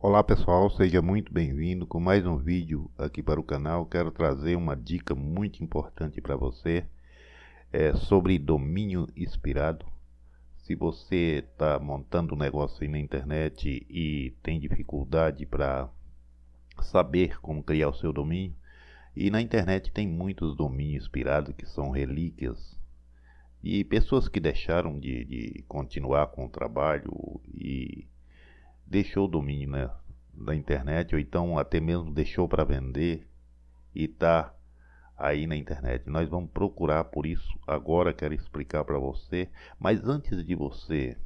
Olá pessoal, seja muito bem-vindo com mais um vídeo aqui para o canal. Quero trazer uma dica muito importante para você é, sobre domínio inspirado. Se você está montando um negócio aí na internet e tem dificuldade para saber como criar o seu domínio, e na internet tem muitos domínios inspirados que são relíquias e pessoas que deixaram de, de continuar com o trabalho e deixou o domínio né, da internet, ou então até mesmo deixou para vender e está aí na internet. Nós vamos procurar por isso agora, quero explicar para você. Mas antes de você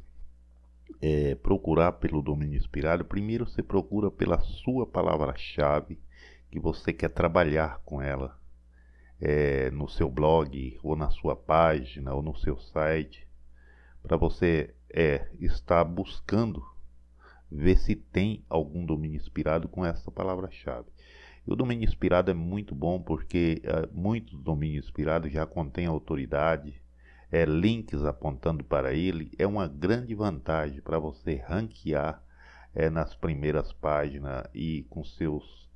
é, procurar pelo domínio inspirado, primeiro você procura pela sua palavra-chave que você quer trabalhar com ela é, no seu blog, ou na sua página, ou no seu site, para você é, estar buscando ver se tem algum domínio inspirado com essa palavra-chave. o domínio inspirado é muito bom porque uh, muitos domínios inspirados já contêm autoridade, é, links apontando para ele, é uma grande vantagem para você ranquear é, nas primeiras páginas e com seus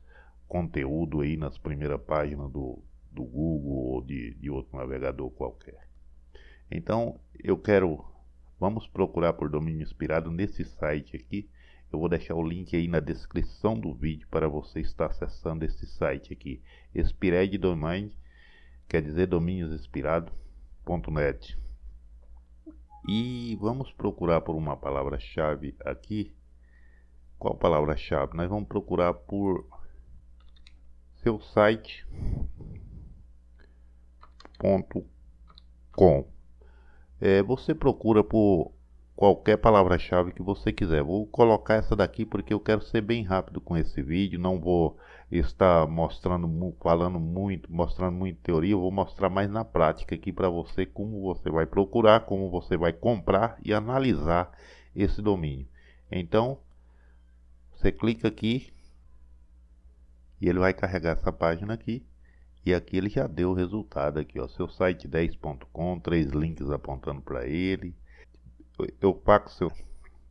conteúdo aí nas primeiras páginas do, do Google ou de, de outro navegador qualquer. Então eu quero, vamos procurar por domínio inspirado nesse site aqui eu vou deixar o link aí na descrição do vídeo para você estar acessando esse site aqui, Expired Domain, quer dizer domíniosinspirado.net. E vamos procurar por uma palavra-chave aqui. Qual palavra-chave? Nós vamos procurar por seu site ponto com. É, você procura por qualquer palavra-chave que você quiser. Vou colocar essa daqui porque eu quero ser bem rápido com esse vídeo, não vou estar mostrando, falando muito, mostrando muita teoria, eu vou mostrar mais na prática aqui para você como você vai procurar, como você vai comprar e analisar esse domínio. Então, você clica aqui e ele vai carregar essa página aqui. E aqui ele já deu o resultado aqui, ó, seu site 10.com, três links apontando para ele, eu pago seu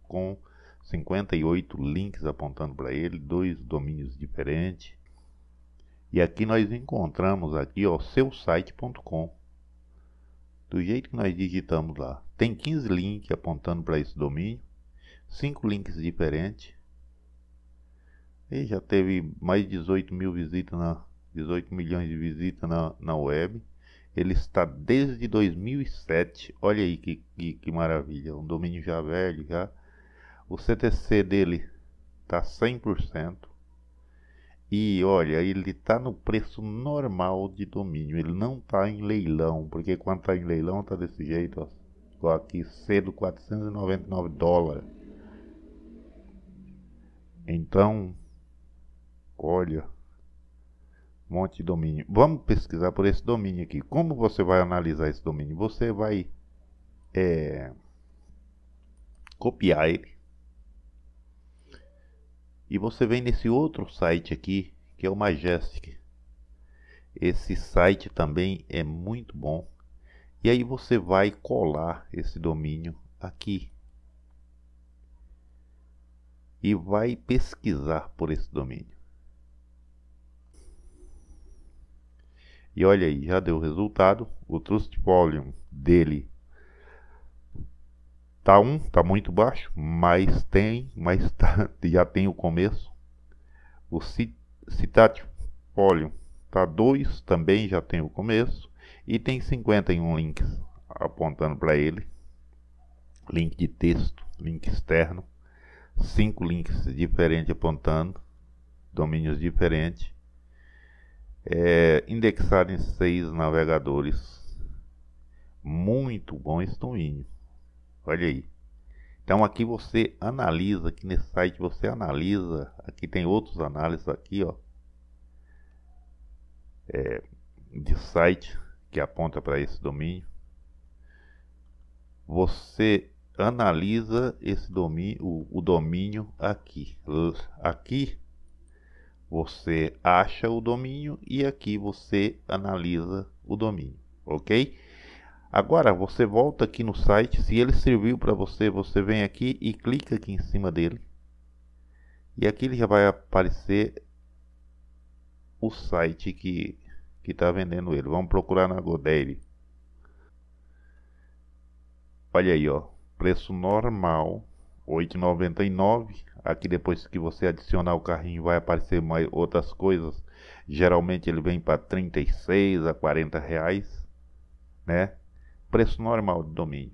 com 58 links apontando para ele, dois domínios diferentes. E aqui nós encontramos aqui, seu site.com Do jeito que nós digitamos lá, tem 15 links apontando para esse domínio, cinco links diferentes. E já teve mais de 18 mil visitas na 18 milhões de visitas na, na web. Ele está desde 2007. Olha aí que, que, que maravilha. Um domínio já velho já. O CTC dele está 100%. E olha, ele está no preço normal de domínio. Ele não está em leilão. Porque quando está em leilão está desse jeito. Ó. aqui cedo 499 dólares. Então, olha monte de domínio. Vamos pesquisar por esse domínio aqui. Como você vai analisar esse domínio? Você vai é, copiar ele. E você vem nesse outro site aqui, que é o Majestic. Esse site também é muito bom. E aí você vai colar esse domínio aqui. E vai pesquisar por esse domínio. E olha aí, já deu resultado. O Trust Volume dele tá um, tá muito baixo, mas tem, mas tá, já tem o começo. O Citat Volume tá 2, também já tem o começo. E tem 51 links apontando para ele. Link de texto, link externo. Cinco links diferentes apontando, domínios diferentes é, indexado em seis navegadores muito bons do domínio, Olha aí. Então aqui você analisa, aqui nesse site você analisa, aqui tem outros análises aqui, ó, é, de site que aponta para esse domínio. Você analisa esse domínio, o, o domínio aqui. Aqui você acha o domínio e aqui você analisa o domínio, ok? Agora você volta aqui no site, se ele serviu para você, você vem aqui e clica aqui em cima dele. E aqui ele já vai aparecer o site que que está vendendo ele. Vamos procurar na GoDaddy. Olha aí, ó, preço normal 8,99. Aqui depois que você adicionar o carrinho vai aparecer mais outras coisas. Geralmente ele vem para 36 a 40 reais, né? Preço normal de domínio.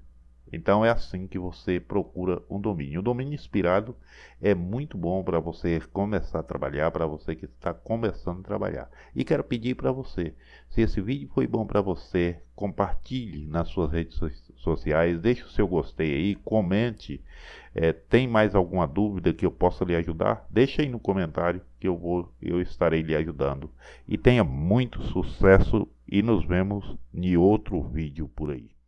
Então é assim que você procura um domínio. O domínio inspirado é muito bom para você começar a trabalhar, para você que está começando a trabalhar. E quero pedir para você, se esse vídeo foi bom para você, compartilhe nas suas redes sociais, deixe o seu gostei aí, comente. É, tem mais alguma dúvida que eu possa lhe ajudar? Deixe aí no comentário que eu vou, eu estarei lhe ajudando. E tenha muito sucesso e nos vemos em outro vídeo por aí.